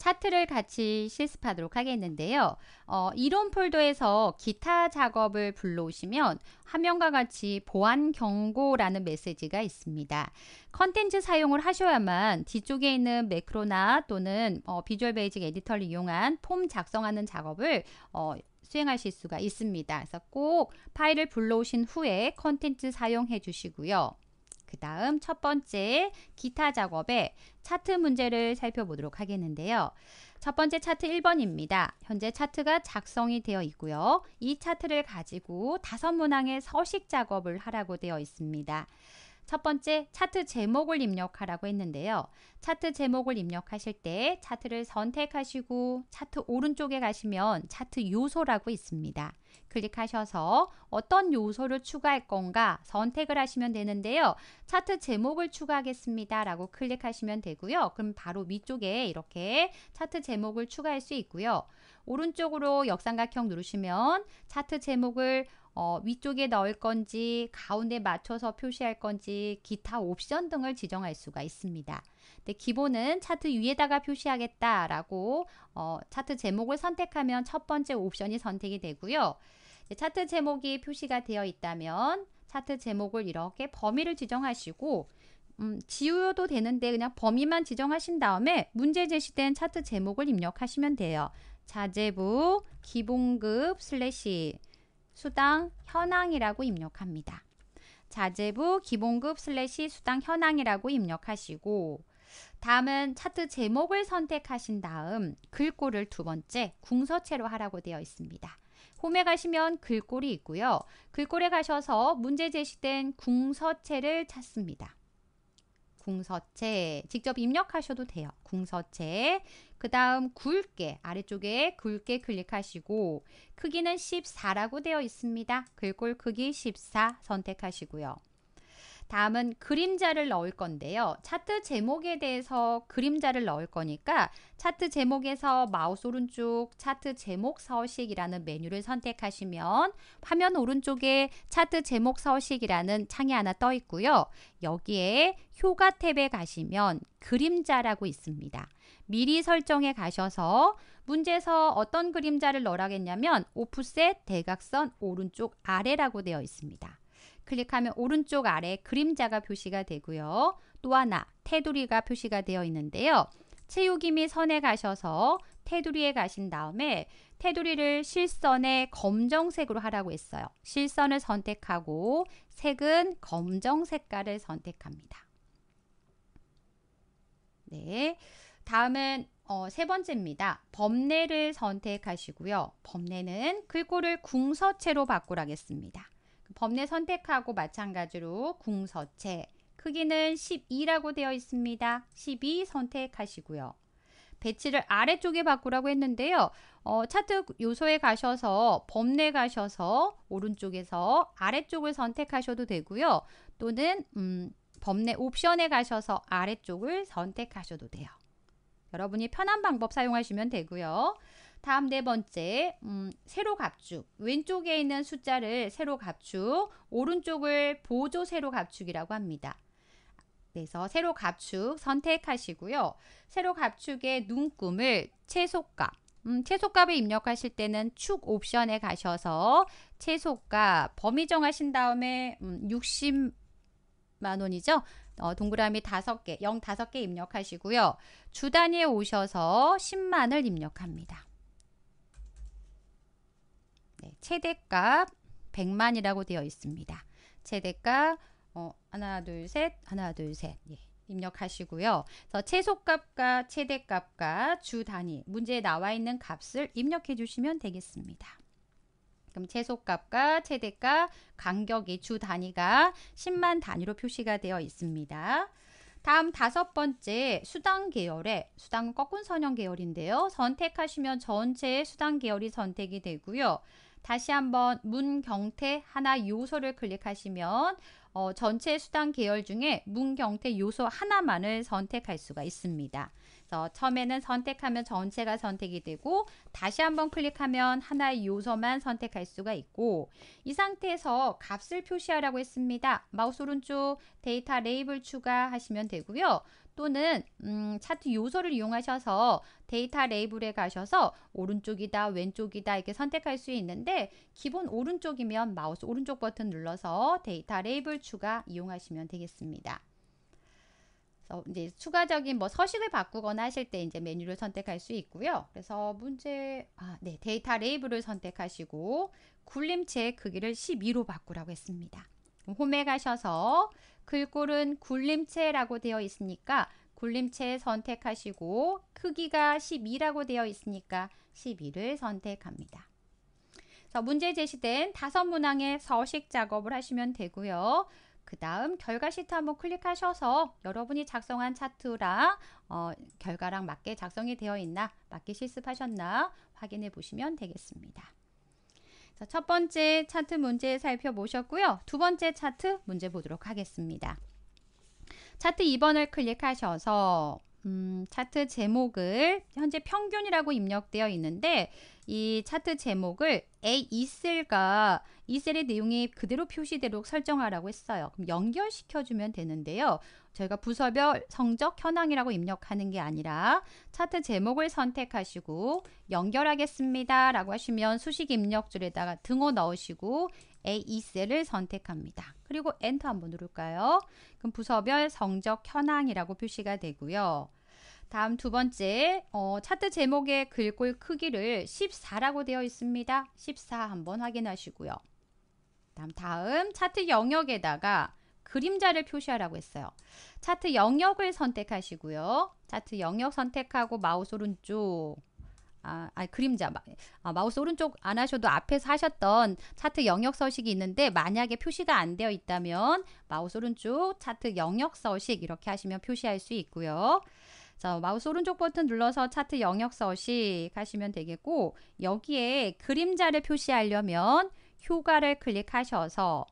차트를 같이 실습하도록 하겠는데요. 어, 이론 폴더에서 기타 작업을 불러오시면 화면과 같이 보안 경고라는 메시지가 있습니다. 컨텐츠 사용을 하셔야만 뒤쪽에 있는 매크로나 또는 어, 비주얼 베이직 에디터를 이용한 폼 작성하는 작업을 어, 수행하실 수가 있습니다. 그래서 꼭 파일을 불러오신 후에 컨텐츠 사용해 주시고요. 그 다음 첫 번째 기타 작업의 차트 문제를 살펴보도록 하겠는데요. 첫 번째 차트 1번입니다. 현재 차트가 작성이 되어 있고요. 이 차트를 가지고 다섯 문항의 서식 작업을 하라고 되어 있습니다. 첫 번째 차트 제목을 입력하라고 했는데요. 차트 제목을 입력하실 때 차트를 선택하시고 차트 오른쪽에 가시면 차트 요소라고 있습니다. 클릭하셔서 어떤 요소를 추가할 건가 선택을 하시면 되는데요. 차트 제목을 추가하겠습니다. 라고 클릭하시면 되고요. 그럼 바로 위쪽에 이렇게 차트 제목을 추가할 수 있고요. 오른쪽으로 역삼각형 누르시면 차트 제목을 어, 위쪽에 넣을 건지 가운데 맞춰서 표시할 건지 기타 옵션 등을 지정할 수가 있습니다. 근데 기본은 차트 위에다가 표시하겠다라고 어, 차트 제목을 선택하면 첫 번째 옵션이 선택이 되고요. 차트 제목이 표시가 되어 있다면 차트 제목을 이렇게 범위를 지정하시고 음, 지우도 되는데 그냥 범위만 지정하신 다음에 문제 제시된 차트 제목을 입력하시면 돼요. 자재부 기본급 슬래시 수당 현황이라고 입력합니다. 자제부 기본급 슬래시 수당 현황이라고 입력하시고 다음은 차트 제목을 선택하신 다음 글꼴을 두 번째 궁서체로 하라고 되어 있습니다. 홈에 가시면 글꼴이 있고요. 글꼴에 가셔서 문제 제시된 궁서체를 찾습니다. 궁서체 직접 입력하셔도 돼요. 궁서체 그 다음 굵게 아래쪽에 굵게 클릭하시고 크기는 14라고 되어 있습니다. 글꼴 크기 14 선택하시고요. 다음은 그림자를 넣을 건데요. 차트 제목에 대해서 그림자를 넣을 거니까 차트 제목에서 마우스 오른쪽 차트 제목 서식이라는 메뉴를 선택하시면 화면 오른쪽에 차트 제목 서식이라는 창이 하나 떠 있고요. 여기에 효과 탭에 가시면 그림자라고 있습니다. 미리 설정에 가셔서 문제에서 어떤 그림자를 넣으라겠냐면 오프셋 대각선 오른쪽 아래라고 되어 있습니다. 클릭하면 오른쪽 아래 그림자가 표시가 되고요. 또 하나 테두리가 표시가 되어 있는데요. 채우기 및 선에 가셔서 테두리에 가신 다음에 테두리를 실선에 검정색으로 하라고 했어요. 실선을 선택하고 색은 검정 색깔을 선택합니다. 네, 다음은 어, 세 번째입니다. 범례를 선택하시고요. 범례는 글꼴을 궁서체로 바꾸라겠습니다. 범례 선택하고 마찬가지로 궁서체 크기는 12라고 되어 있습니다. 12 선택하시고요. 배치를 아래쪽에 바꾸라고 했는데요. 어, 차트 요소에 가셔서 범례 가셔서 오른쪽에서 아래쪽을 선택하셔도 되고요. 또는 음, 범례 옵션에 가셔서 아래쪽을 선택하셔도 돼요. 여러분이 편한 방법 사용하시면 되고요. 다음 네 번째 음, 세로 갑축 왼쪽에 있는 숫자를 세로 갑축 오른쪽을 보조 세로 갑축이라고 합니다. 그래서 세로 갑축 선택하시고요. 세로 갑축의 눈금을 최소값 음, 최소값에 입력하실 때는 축 옵션에 가셔서 최소값 범위 정하신 다음에 음, 60만 원이죠. 어, 동그라미 5개, 0 5개 입력하시고요. 주단위에 오셔서 10만을 입력합니다. 최대값 100만이라고 되어 있습니다. 최대값 어, 하나 둘셋 하나 둘셋 예, 입력하시고요. 그래서 최소값과 최대값과 주 단위 문제에 나와 있는 값을 입력해 주시면 되겠습니다. 그럼 최소값과 최대값 간격이 주 단위가 10만 단위로 표시가 되어 있습니다. 다음 다섯 번째 수당 계열의 수당은 꺾은 선형 계열인데요. 선택하시면 전체의 수당 계열이 선택이 되고요. 다시 한번 문경태 하나 요소를 클릭하시면 어, 전체 수당 계열 중에 문경태 요소 하나만을 선택할 수가 있습니다. 그래서 처음에는 선택하면 전체가 선택이 되고 다시 한번 클릭하면 하나의 요소만 선택할 수가 있고 이 상태에서 값을 표시하라고 했습니다. 마우스 오른쪽 데이터 레이블 추가하시면 되고요. 또는 음, 차트 요소를 이용하셔서 데이터 레이블에 가셔서 오른쪽이다 왼쪽이다 이렇게 선택할 수 있는데 기본 오른쪽이면 마우스 오른쪽 버튼 눌러서 데이터 레이블 추가 이용하시면 되겠습니다. 그 이제 추가적인 뭐 서식을 바꾸거나 하실 때 이제 메뉴를 선택할 수 있고요. 그래서 문제 아, 네 데이터 레이블을 선택하시고 굴림체 크기를 12로 바꾸라고 했습니다. 홈에 가셔서 글꼴은 굴림체라고 되어 있으니까 굴림체 선택하시고 크기가 12라고 되어 있으니까 12를 선택합니다. 자, 문제 제시된 다섯 문항의 서식 작업을 하시면 되고요. 그 다음 결과 시트 한번 클릭하셔서 여러분이 작성한 차트랑 어, 결과랑 맞게 작성이 되어 있나 맞게 실습하셨나 확인해 보시면 되겠습니다. 자, 첫 번째 차트 문제 살펴보셨고요. 두 번째 차트 문제 보도록 하겠습니다. 차트 2번을 클릭하셔서 음, 차트 제목을 현재 평균이라고 입력되어 있는데 이 차트 제목을 A2셀과 이셀의 내용이 그대로 표시대로 설정하라고 했어요. 그럼 연결시켜주면 되는데요. 저희가 부서별 성적 현황이라고 입력하는 게 아니라 차트 제목을 선택하시고 연결하겠습니다 라고 하시면 수식 입력줄에다가 등호 넣으시고 A2셀을 e 선택합니다. 그리고 엔터 한번 누를까요? 그럼 부서별 성적 현황이라고 표시가 되고요. 다음 두 번째 어, 차트 제목의 글꼴 크기를 14라고 되어 있습니다. 14 한번 확인하시고요. 다음, 다음 차트 영역에다가 그림자를 표시하라고 했어요. 차트 영역을 선택하시고요. 차트 영역 선택하고 마우스 오른쪽 아, 아 그림자 아, 마우스 오른쪽 안 하셔도 앞에서 하셨던 차트 영역 서식이 있는데 만약에 표시가 안 되어 있다면 마우스 오른쪽 차트 영역 서식 이렇게 하시면 표시할 수 있고요. 자, 마우스 오른쪽 버튼 눌러서 차트 영역 서식 하시면 되겠고 여기에 그림자를 표시하려면 효과를 클릭하셔서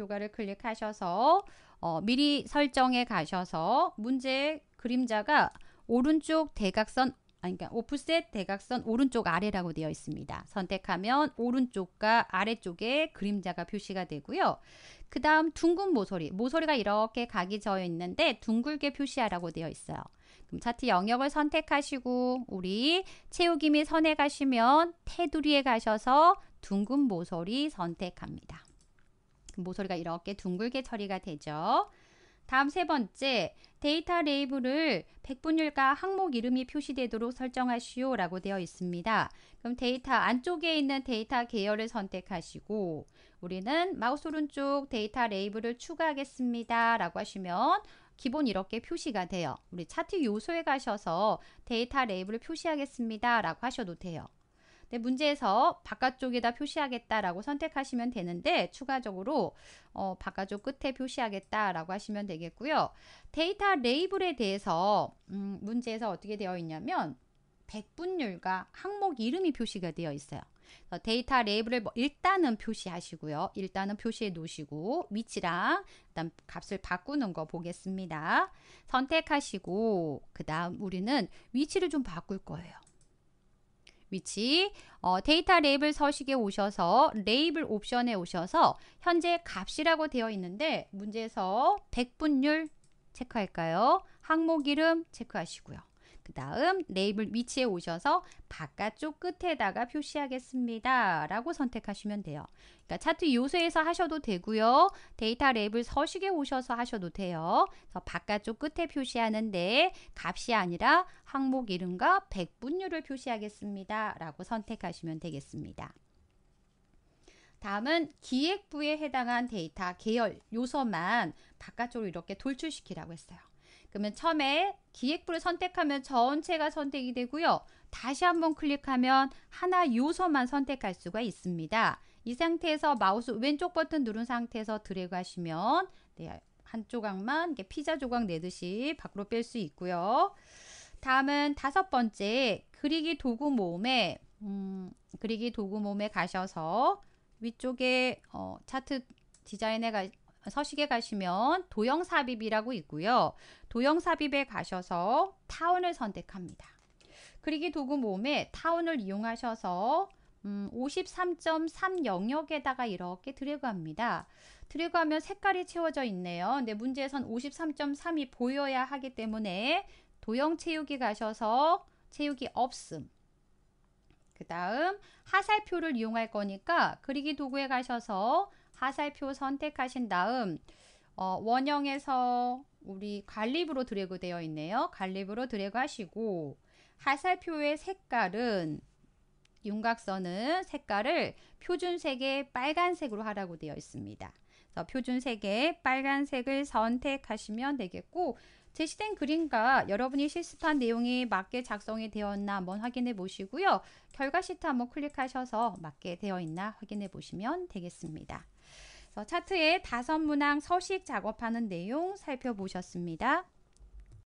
요과를 클릭하셔서 어, 미리 설정에 가셔서 문제 그림자가 오른쪽 대각선 아니 그러니까 오프셋 대각선 오른쪽 아래라고 되어 있습니다. 선택하면 오른쪽과 아래쪽에 그림자가 표시가 되고요. 그 다음 둥근 모서리, 모서리가 이렇게 각이 져 있는데 둥글게 표시하라고 되어 있어요. 그럼 차트 영역을 선택하시고 우리 채우기 및 선에 가시면 테두리에 가셔서 둥근 모서리 선택합니다. 모서리가 이렇게 둥글게 처리가 되죠. 다음 세 번째, 데이터 레이블을 백분율과 항목 이름이 표시되도록 설정하시오 라고 되어 있습니다. 그럼 데이터 안쪽에 있는 데이터 계열을 선택하시고 우리는 마우스 오른쪽 데이터 레이블을 추가하겠습니다 라고 하시면 기본 이렇게 표시가 돼요. 우리 차트 요소에 가셔서 데이터 레이블을 표시하겠습니다 라고 하셔도 돼요. 네, 문제에서 바깥쪽에다 표시하겠다라고 선택하시면 되는데 추가적으로 어, 바깥쪽 끝에 표시하겠다라고 하시면 되겠고요. 데이터 레이블에 대해서 음, 문제에서 어떻게 되어 있냐면 백분율과 항목 이름이 표시가 되어 있어요. 데이터 레이블을 뭐 일단은 표시하시고요. 일단은 표시해 놓으시고 위치랑 그다 값을 바꾸는 거 보겠습니다. 선택하시고 그다음 우리는 위치를 좀 바꿀 거예요. 위치 어, 데이터 레이블 서식에 오셔서 레이블 옵션에 오셔서 현재 값이라고 되어 있는데 문제에서 백분율 체크할까요? 항목 이름 체크하시고요. 그 다음 네이블 위치에 오셔서 바깥쪽 끝에다가 표시하겠습니다. 라고 선택하시면 돼요. 그러니까 차트 요소에서 하셔도 되고요. 데이터 레이블 서식에 오셔서 하셔도 돼요. 그래서 바깥쪽 끝에 표시하는데 값이 아니라 항목 이름과 백분율을 표시하겠습니다. 라고 선택하시면 되겠습니다. 다음은 기획부에 해당한 데이터 계열 요소만 바깥쪽으로 이렇게 돌출시키라고 했어요. 그러면 처음에 기획부를 선택하면 전체가 선택이 되고요. 다시 한번 클릭하면 하나 요소만 선택할 수가 있습니다. 이 상태에서 마우스 왼쪽 버튼 누른 상태에서 드래그 하시면 네, 한 조각만 피자 조각 내듯이 밖으로 뺄 수 있고요. 다음은 다섯 번째 그리기 도구 모음에 음, 그리기 도구 모음에 가셔서 위쪽에 어, 차트 디자인에 가, 서식에 가시면 도형삽입이라고 있고요. 도형삽입에 가셔서 타운을 선택합니다. 그리기 도구 모음에 타운을 이용하셔서 음, 53.3 영역에다가 이렇게 드래그합니다. 드래그하면 색깔이 채워져 있네요. 근데 문제에선 53.3이 보여야 하기 때문에 도형 채우기 가셔서 채우기 없음 그 다음 하살표를 이용할 거니까 그리기 도구에 가셔서 화살표 선택하신 다음 어, 원형에서 우리 갈립으로 드래그 되어 있네요. 갈립으로 드래그 하시고 화살표의 색깔은 윤곽선은 색깔을 표준색의 빨간색으로 하라고 되어 있습니다. 그래서 표준색의 빨간색을 선택하시면 되겠고 제시된 그림과 여러분이 실습한 내용이 맞게 작성이 되었나 한번 확인해 보시고요. 결과 시트 한번 클릭하셔서 맞게 되어 있나 확인해 보시면 되겠습니다. 어, 차트의 다섯 문항 서식 작업하는 내용 살펴보셨습니다.